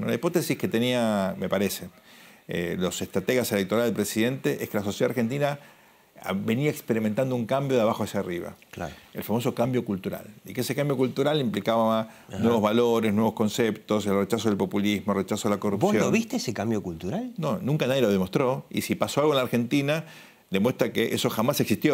La hipótesis que tenía, me parece, eh, los estrategas electorales del presidente es que la sociedad argentina ah, venía experimentando un cambio de abajo hacia arriba. Claro. El famoso cambio cultural. Y que ese cambio cultural implicaba nuevos valores, nuevos conceptos, el rechazo del populismo, el rechazo a la corrupción. ¿Vos lo viste ese cambio cultural? No, nunca nadie lo demostró. Y si pasó algo en la Argentina, demuestra que eso jamás existió.